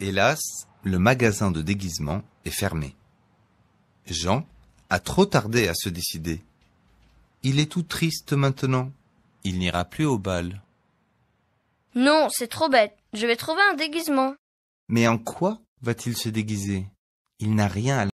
Hélas, le magasin de déguisement est fermé. Jean a trop tardé à se décider. Il est tout triste maintenant. Il n'ira plus au bal. Non, c'est trop bête. Je vais trouver un déguisement. Mais en quoi va-t-il se déguiser Il n'a rien à